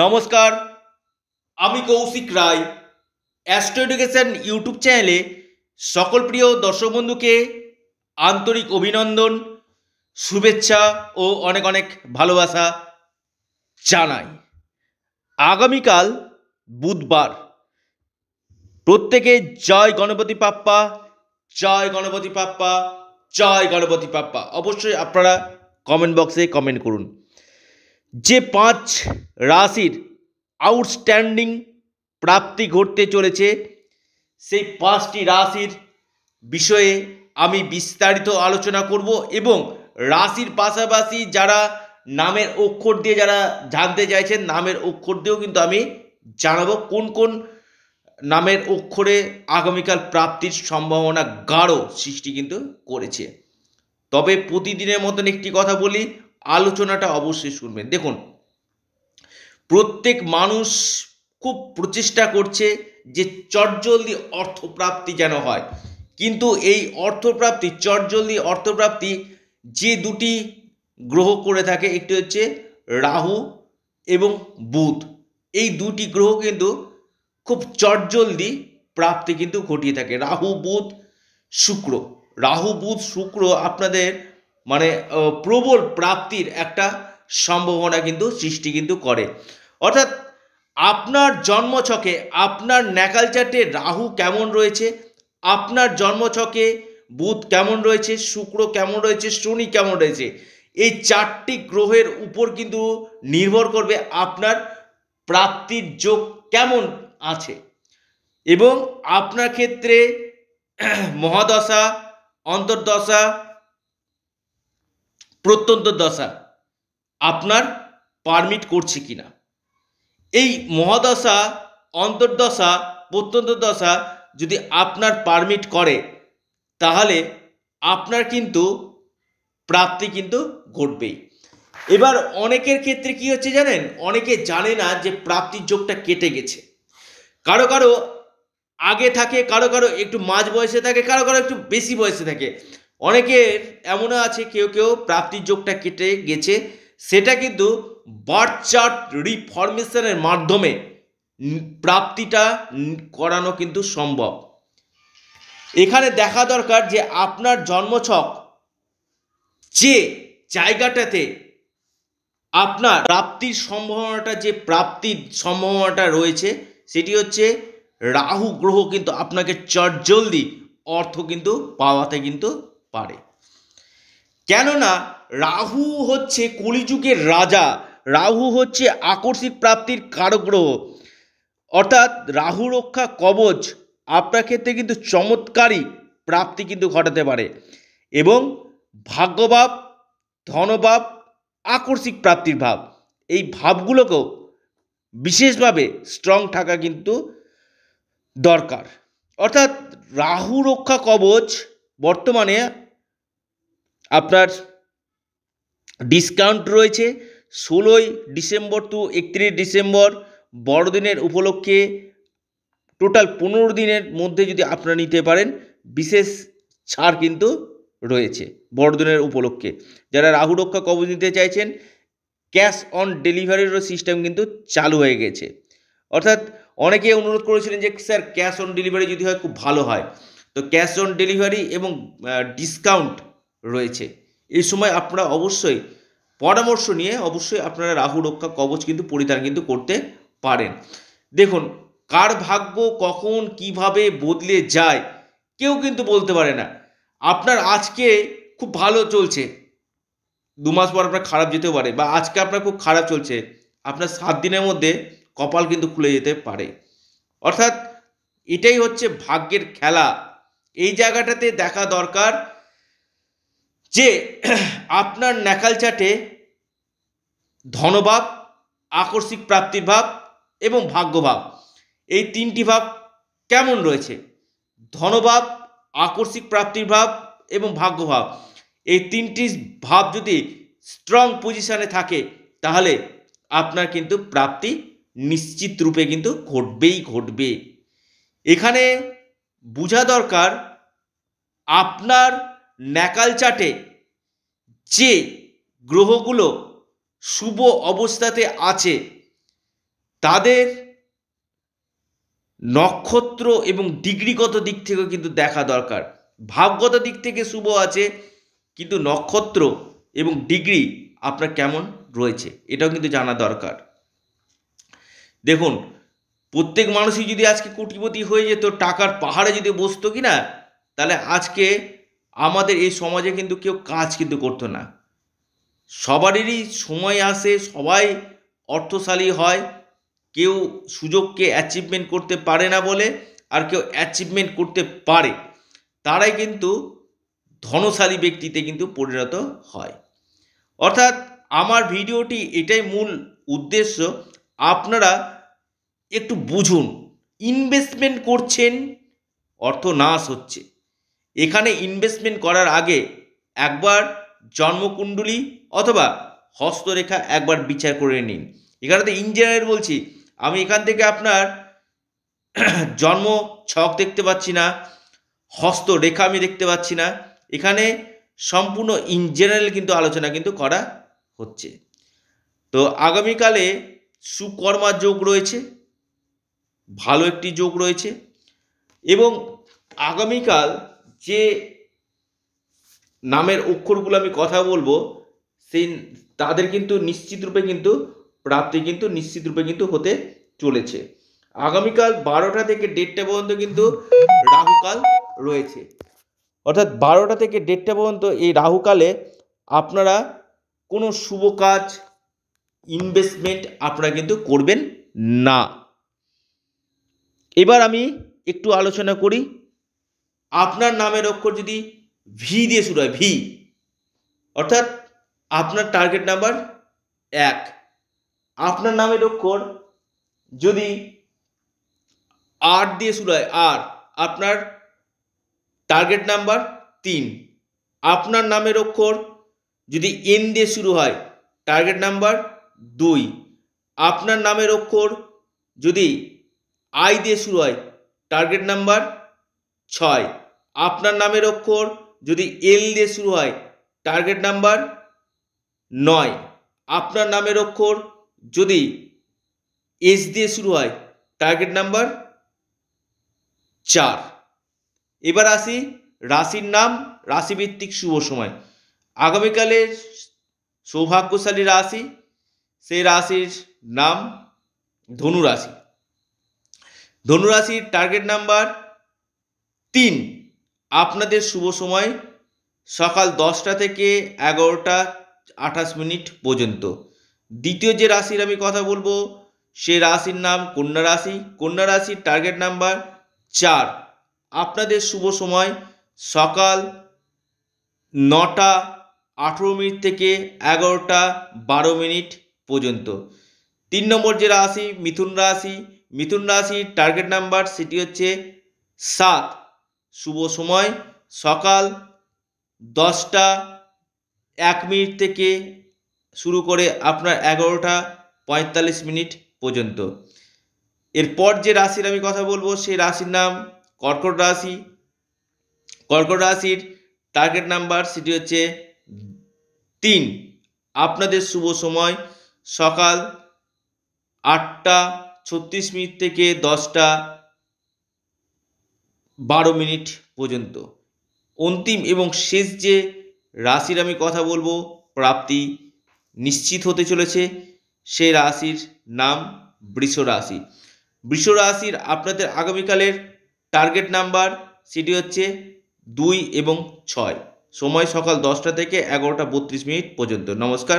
নমস্কার আমি Koushik Roy astro education YouTube চ্যানেলে সকল প্রিয় দর্শক বন্ধুকে আন্তরিক অভিনন্দন শুভেচ্ছা ও অনেক অনেক ভালোবাসা জানাই আগামীকাল বুধবার প্রত্যেকে জয় গণপতি পাপ্পা জয় গণপতি পাপ্পা জয় গণপতি পাপ্পা অবশ্যই আপনারা কমেন্ট বক্সে কমেন্ট করুন যে পাঁচ রাশির আউটস্ট্যান্ডিং প্রাপ্তি ঘটতে চলেছে সেই পাঁচটি রাশির বিষয়ে আমি বিস্তারিত আলোচনা করব এবং রাশির পাশাপাশি যারা নামের অক্ষর দিয়ে যারা জানতে চাইছেন নামের অক্ষর দিয়েও কিন্তু আমি জানাবো কোন কোন নামের অক্ষরে আগামীকাল প্রাপ্তির সম্ভাবনা গাঢ় সৃষ্টি কিন্তু করেছে তবে প্রতিদিনের মতন একটি কথা বলি আলোচনাটা অবশ্যই শুনবেন দেখুন প্রত্যেক মানুষ খুব প্রচেষ্টা করছে যে চটজলদি অর্থপ্রাপ্তি যেন হয় কিন্তু এই অর্থপ্রাপ্তি চটজলদি অর্থপ্রাপ্তি যে দুটি গ্রহ করে থাকে একটি হচ্ছে রাহু এবং বুধ এই দুটি গ্রহ কিন্তু খুব চটজলদি প্রাপ্তি কিন্তু ঘটিয়ে থাকে রাহু বুধ শুক্র রাহু বুধ শুক্র আপনাদের মানে প্রবল প্রাপ্তির একটা সম্ভাবনা কিন্তু সৃষ্টি কিন্তু করে অর্থাৎ আপনার জন্মছকে আপনার ন্যাকালচাটে রাহু কেমন রয়েছে আপনার জন্মছকে বুধ কেমন রয়েছে শুক্র কেমন রয়েছে শনি কেমন রয়েছে এই চারটি গ্রহের উপর কিন্তু নির্ভর করবে আপনার প্রাপ্তির যোগ কেমন আছে এবং আপনার ক্ষেত্রে মহাদশা অন্তর্দশা প্রত্যন্ত দশা আপনার পারমিট করছে কি না এই মহাদশা অন্তর্দশা প্রত্যন্ত দশা যদি আপনার পারমিট করে তাহলে আপনার কিন্তু প্রাপ্তি কিন্তু ঘটবেই এবার অনেকের ক্ষেত্রে কি হচ্ছে জানেন অনেকে জানে না যে প্রাপ্তির যোগটা কেটে গেছে কারো কারো আগে থাকে কারো কারো একটু মাঝ বয়সে থাকে কারো কারো একটু বেশি বয়সে থাকে অনেকের এমনও আছে কেউ কেউ প্রাপ্তির যোগটা কেটে গেছে সেটা কিন্তু বার্থ চার্ট রিফরমেশনের মাধ্যমে প্রাপ্তিটা করানো কিন্তু সম্ভব এখানে দেখা দরকার যে আপনার জন্মছক যে জায়গাটাতে আপনার প্রাপ্তির সম্ভাবনাটা যে প্রাপ্তির সম্ভাবনাটা রয়েছে সেটি হচ্ছে রাহু গ্রহ কিন্তু আপনাকে চট জলদি অর্থ কিন্তু পাওয়াতে কিন্তু পারে কেননা রাহু হচ্ছে কলিযুগের রাজা রাহু হচ্ছে আকস্মিক প্রাপ্তির কারগ্রহ অর্থাৎ রাহু রক্ষা কবচ আপনার ক্ষেত্রে কিন্তু চমৎকারী প্রাপ্তি কিন্তু ঘটাতে পারে এবং ভাগ্যভাব ধনভাব আকস্মিক প্রাপ্তির ভাব এই ভাবগুলোকেও বিশেষভাবে স্ট্রং থাকা কিন্তু দরকার অর্থাৎ রাহু রক্ষা কবচ বর্তমানে আপনার ডিসকাউন্ট রয়েছে ষোলোই ডিসেম্বর টু একত্রিশ ডিসেম্বর বড়দিনের উপলক্ষে টোটাল পনেরো দিনের মধ্যে যদি আপনারা নিতে পারেন বিশেষ ছাড় কিন্তু রয়েছে বড়দিনের উপলক্ষে যারা রাহু রক্ষা কবচ নিতে চাইছেন ক্যাশ অন ডেলিভারিরও সিস্টেম কিন্তু চালু হয়ে গেছে অর্থাৎ অনেকে অনুরোধ করেছিলেন যে স্যার ক্যাশ অন ডেলিভারি যদি হয় খুব ভালো হয় তো ক্যাশ অন ডেলিভারি এবং ডিসকাউন্ট রয়েছে এই সময় আপনারা অবশ্যই পরামর্শ নিয়ে অবশ্যই আপনারা রাহু রক্ষা কবচ কিন্তু পরিধান কিন্তু করতে পারেন দেখুন কার ভাগ্য কখন কিভাবে বদলে যায় কেউ কিন্তু বলতে পারে না আপনার আজকে খুব ভালো চলছে দু মাস পর আপনার খারাপ যেতে পারে বা আজকে আপনার খুব খারাপ চলছে আপনার সাত দিনের মধ্যে কপাল কিন্তু খুলে যেতে পারে অর্থাৎ এটাই হচ্ছে ভাগ্যের খেলা এই জায়গাটাতে দেখা দরকার যে আপনার ন্যাকাল চাটে ধনভাব আকস্মিক প্রাপ্তির ভাব এবং ভাগ্যভাব এই তিনটি ভাব কেমন রয়েছে ধনভাব আকস্মিক প্রাপ্তির ভাব এবং ভাগ্যভাব এই তিনটি ভাব যদি স্ট্রং পজিশানে থাকে তাহলে আপনার কিন্তু প্রাপ্তি নিশ্চিত রূপে কিন্তু ঘটবেই ঘটবে এখানে বোঝা দরকার আপনার ন্যাকাল চাটে যে গ্রহগুলো শুভ অবস্থাতে আছে তাদের নক্ষত্র এবং ডিগ্রিগত দিক থেকেও কিন্তু দেখা দরকার ভাবগত দিক থেকে শুভ আছে কিন্তু নক্ষত্র এবং ডিগ্রি আপনার কেমন রয়েছে এটাও কিন্তু জানা দরকার দেখুন প্রত্যেক মানুষই যদি আজকে কোটিপতি হয়ে যেত টাকার পাহাড়ে যদি বসতো কি না তাহলে আজকে আমাদের এই সমাজে কিন্তু কেউ কাজ কিন্তু করতো না সবারই সময় আসে সবাই অর্থশালী হয় কেউ সুযোগকে অ্যাচিভমেন্ট করতে পারে না বলে আর কেউ অ্যাচিভমেন্ট করতে পারে তারাই কিন্তু ধনশালী ব্যক্তিতে কিন্তু পরিণত হয় অর্থাৎ আমার ভিডিওটি এটাই মূল উদ্দেশ্য আপনারা একটু বুঝুন ইনভেস্টমেন্ট করছেন অর্থ নাশ হচ্ছে এখানে ইনভেস্টমেন্ট করার আগে একবার জন্মকুণ্ডলী অথবা হস্তরেখা একবার বিচার করে নিন এখানে তো ইঞ্জিনিয়ার বলছি আমি এখান থেকে আপনার জন্ম ছক দেখতে পাচ্ছি না হস্তরেখা আমি দেখতে পাচ্ছি না এখানে সম্পূর্ণ ইন জেনারেল কিন্তু আলোচনা কিন্তু করা হচ্ছে তো আগামীকালে সুকর্মা যোগ রয়েছে ভালো একটি যোগ রয়েছে এবং আগামীকাল যে নামের অক্ষরগুলো আমি কথা বলবো সেই তাদের কিন্তু নিশ্চিত রূপে কিন্তু প্রাপ্তি কিন্তু নিশ্চিত রূপে কিন্তু হতে চলেছে আগামীকাল বারোটা থেকে দেড়টা পর্যন্ত কিন্তু রাহুকাল রয়েছে অর্থাৎ বারোটা থেকে দেড়টা পর্যন্ত এই রাহুকালে আপনারা কোনো শুভ কাজ ইনভেস্টমেন্ট আপনারা কিন্তু করবেন না এবার আমি একটু আলোচনা করি আপনার নামের অক্ষর যদি ভি দিয়ে শুরু হয় ভি অর্থাৎ আপনার টার্গেট নাম্বার এক আপনার নামের অক্ষর যদি আর দিয়ে শুরু হয় আর আপনার টার্গেট নাম্বার তিন আপনার নামের অক্ষর যদি এন দিয়ে শুরু হয় টার্গেট নাম্বার দুই আপনার নামের অক্ষর যদি আই দিয়ে শুরু হয় টার্গেট নাম্বার ছয় আপনার নামের অক্ষর যদি এল দিয়ে শুরু হয় টার্গেট নাম্বার নয় আপনার নামের অক্ষর যদি এস দিয়ে শুরু হয় টার্গেট নাম্বার চার এবার আসি রাশির নাম রাশিভিত্তিক শুভ সময় আগামীকালের সৌভাগ্যশালী রাশি সেই রাশির নাম ধনুরাশি ধনুরাশির টার্গেট নাম্বার তিন আপনাদের শুভ সময় সকাল দশটা থেকে এগারোটা আঠাশ মিনিট পর্যন্ত দ্বিতীয় যে রাশির আমি কথা বলবো সে রাশির নাম কন্যা রাশি কন্যা রাশির টার্গেট নাম্বার চার আপনাদের শুভ সময় সকাল নটা আঠেরো মিনিট থেকে এগারোটা বারো মিনিট পর্যন্ত তিন নম্বর যে রাশি মিথুন রাশি মিথুন রাশির টার্গেট নাম্বার সেটি হচ্ছে সাত শুভ সময় সকাল দশটা এক মিনিট থেকে শুরু করে আপনার এগারোটা পঁয়তাল্লিশ মিনিট পর্যন্ত এরপর যে রাশির আমি কথা বলবো সেই রাশির নাম কর্কট রাশি কর্কট রাশির টার্গেট নাম্বার সেটি হচ্ছে তিন আপনাদের শুভ সময় সকাল আটটা ছত্রিশ মিনিট থেকে দশটা বারো মিনিট পর্যন্ত অন্তিম এবং শেষ যে রাশির আমি কথা বলবো প্রাপ্তি নিশ্চিত হতে চলেছে সেই রাশির নাম বৃষ রাশি বৃষ রাশির আপনাদের আগামীকালের টার্গেট নাম্বার সেটি হচ্ছে দুই এবং ছয় সময় সকাল দশটা থেকে এগারোটা বত্রিশ মিনিট পর্যন্ত নমস্কার